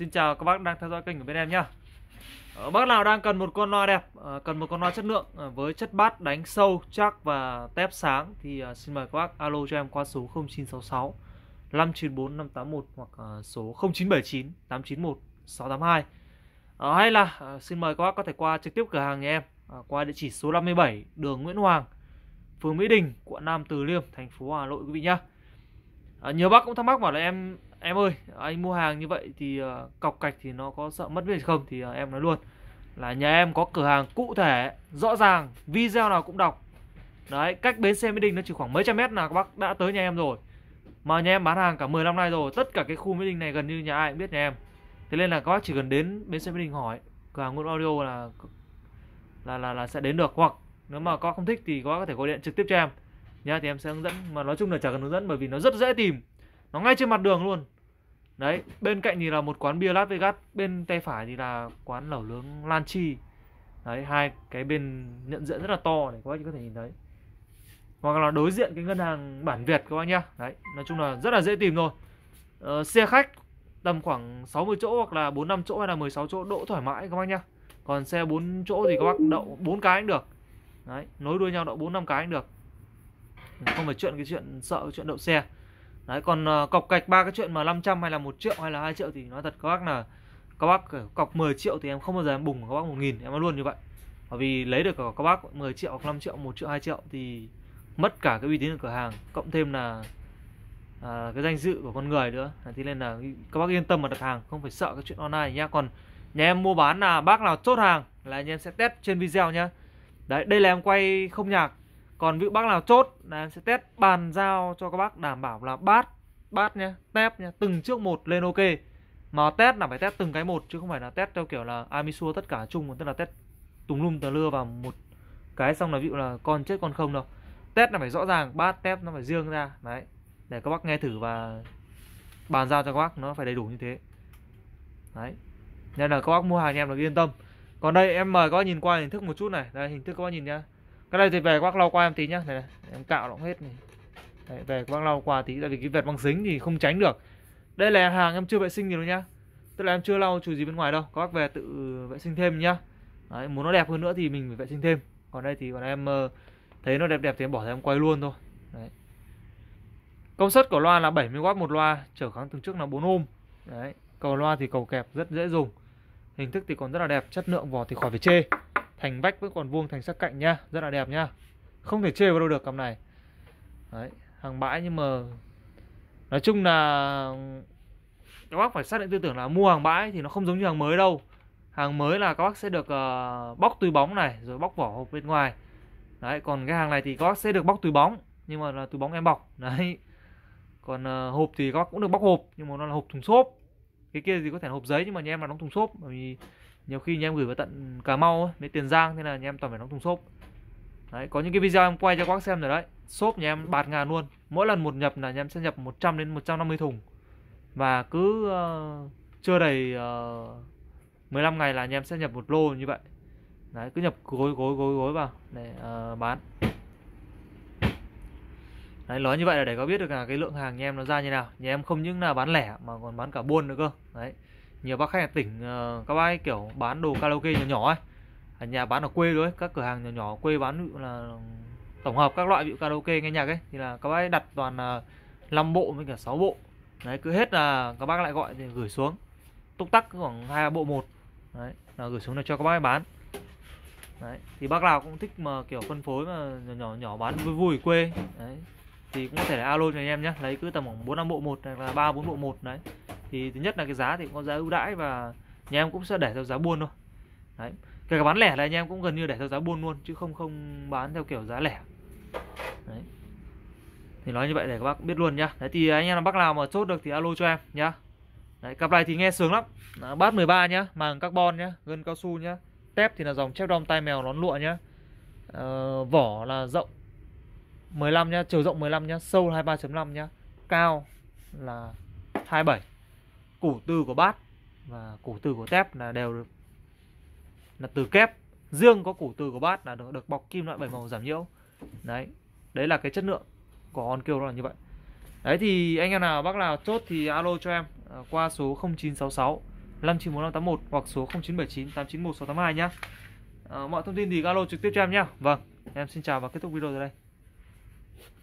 Xin chào các bác đang theo dõi kênh của bên em nhá. Ờ, bác nào đang cần một con loa đẹp, ờ, cần một con loa chất lượng ờ, với chất bát đánh sâu, chắc và tép sáng thì xin mời các bác alo cho em qua số 0966 594 581 hoặc số 0979 891 682. Hay là xin mời các bác có thể qua trực tiếp cửa hàng nhà em qua địa chỉ số 57 đường Nguyễn Hoàng, phường Mỹ Đình, quận Nam Từ Liêm, thành phố Hà Nội quý vị nhá. À, nhiều bác cũng thắc mắc bảo là em em ơi anh mua hàng như vậy thì uh, cọc cạch thì nó có sợ mất việc không thì uh, em nói luôn là nhà em có cửa hàng cụ thể rõ ràng video nào cũng đọc đấy cách bến xe mỹ đình nó chỉ khoảng mấy trăm mét là các bác đã tới nhà em rồi mà nhà em bán hàng cả 10 năm nay rồi tất cả cái khu mỹ đình này gần như nhà ai cũng biết nhà em thế nên là các bác chỉ cần đến bến xe mỹ đình hỏi cửa hàng ngôn audio là là là là sẽ đến được hoặc nếu mà có không thích thì các bác có thể gọi điện trực tiếp cho em nhá thì em sẽ hướng dẫn mà nói chung là chẳng cần hướng dẫn bởi vì nó rất dễ tìm nó ngay trên mặt đường luôn đấy bên cạnh thì là một quán bia Las Vegas bên tay phải thì là quán lẩu nướng Lan Chi đấy hai cái bên nhận diện rất là to để các bác có thể nhìn thấy hoặc là đối diện cái ngân hàng bản Việt các bác nhá đấy nói chung là rất là dễ tìm rồi ờ, xe khách tầm khoảng 60 chỗ hoặc là 45 chỗ hay là 16 chỗ đỗ thoải mái các bác nhá còn xe 4 chỗ thì các bác đậu 4 cái cũng được đấy nối đuôi nhau đậu 4 5 cái cũng được không phải chuyện cái chuyện sợ cái chuyện đậu xe đấy còn uh, cọc cạch ba cái chuyện mà 500 hay là một triệu hay là hai triệu thì nói thật các bác là các bác cọc 10 triệu thì em không bao giờ em bùng các bác một nghìn em nói luôn như vậy bởi vì lấy được của các bác 10 triệu hoặc 5 triệu một triệu hai triệu thì mất cả cái uy tín của cửa hàng cộng thêm là à, cái danh dự của con người nữa thế nên là các bác yên tâm mà đặt hàng không phải sợ cái chuyện online nhá còn nhà em mua bán là bác nào chốt hàng là nhà em sẽ test trên video nhá đấy đây là em quay không nhạc còn vị bác nào chốt là em sẽ test bàn giao cho các bác đảm bảo là bát bát nhé tép nhé từng trước một lên ok mà test là phải test từng cái một chứ không phải là test theo kiểu là amisua tất cả chung tức là test tùm lum tờ lưa vào một cái xong là ví dụ là con chết con không đâu test là phải rõ ràng bát tép nó phải riêng ra đấy để các bác nghe thử và bàn giao cho các bác nó phải đầy đủ như thế đấy nên là các bác mua hàng em được yên tâm còn đây em mời các bác nhìn qua hình thức một chút này đây hình thức các bác nhìn nhá cái này thì về quắc lau qua em tí nhá này, em cạo nó hết này Đấy, về quắc lau qua tí tại vì cái vẹt băng dính thì không tránh được đây là hàng em chưa vệ sinh gì đâu nhá tức là em chưa lau chùi gì bên ngoài đâu các bác về tự vệ sinh thêm nhá Đấy, muốn nó đẹp hơn nữa thì mình phải vệ sinh thêm còn đây thì còn em ờ, thấy nó đẹp đẹp thì em bỏ ra em quay luôn thôi Đấy. công suất của loa là 70W một loa trở kháng từng trước là 4 ohm. Đấy. cầu loa thì cầu kẹp rất dễ dùng hình thức thì còn rất là đẹp chất lượng vỏ thì khỏi phải chê thành vách vẫn còn vuông thành sắc cạnh nhá rất là đẹp nhá không thể chê vào đâu được cặp này Đấy, hàng bãi nhưng mà nói chung là các bác phải xác định tư tưởng là mua hàng bãi thì nó không giống như hàng mới đâu hàng mới là các bác sẽ được uh, bóc túi bóng này rồi bóc vỏ hộp bên ngoài đấy còn cái hàng này thì các bác sẽ được bóc túi bóng nhưng mà là túi bóng em bọc đấy còn uh, hộp thì các bác cũng được bóc hộp nhưng mà nó là hộp thùng xốp cái kia thì có thể là hộp giấy nhưng mà nhà em là đóng thùng xốp bởi vì nhiều khi nhà em gửi vào tận Cà Mau mấy Tiền Giang thế là nhà em toàn phải đóng thùng xốp đấy có những cái video em quay cho các bác xem rồi đấy xốp nhà em bạt ngàn luôn mỗi lần một nhập là nhà em sẽ nhập 100 đến 150 thùng và cứ uh, chưa đầy uh, ờ, 15 ngày là nhà em sẽ nhập một lô như vậy đấy cứ nhập gối gối gối gối vào để uh, bán Đấy, nói như vậy là để có biết được là cái lượng hàng nhà em nó ra như nào Nhà em không những là bán lẻ mà còn bán cả buôn nữa cơ Đấy nhiều bác khách ở tỉnh ờ, các bác ấy kiểu bán đồ karaoke nhỏ nhỏ ấy ở nhà bán ở quê rồi các cửa hàng nhỏ nhỏ quê bán là tổng hợp các loại ví karaoke nghe nhạc ấy thì là các bác ấy đặt toàn là ờ, 5 bộ với cả 6 bộ đấy cứ hết là các bác lại gọi thì gửi xuống túc tắc khoảng hai bộ một đấy là gửi xuống là cho các bác ấy bán đấy thì bác nào cũng thích mà kiểu phân phối mà nhỏ nhỏ, nhỏ bán vui vui ở quê đấy thì cũng có thể là alo cho anh em nhé lấy cứ tầm khoảng bốn năm bộ một hoặc là ba bốn bộ một đấy thì thứ nhất là cái giá thì cũng có giá ưu đãi và nhà em cũng sẽ để theo giá buôn thôi đấy kể cả bán lẻ là nhà em cũng gần như để theo giá buôn luôn chứ không không bán theo kiểu giá lẻ đấy thì nói như vậy để các bác biết luôn nhá đấy thì anh em bác nào mà chốt được thì alo cho em nhá đấy cặp này thì nghe sướng lắm bát 13 nhá màng carbon nhá gân cao su nhá tép thì là dòng chép đom tai mèo nón lụa nhá ờ, vỏ là rộng 15 nhá chiều rộng 15 nhá sâu 23.5 nhá cao là 27 củ từ của bát và củ từ của tép là đều được là từ kép riêng có củ từ của bát là được, được bọc kim loại bảy màu giảm nhiễu đấy đấy là cái chất lượng của hòn kiều nó là như vậy đấy thì anh em nào bác nào chốt thì alo cho em à, qua số 0966 59451 hoặc số 0979 891 682 nhá à, mọi thông tin thì alo trực tiếp cho em nhá vâng em xin chào và kết thúc video tại đây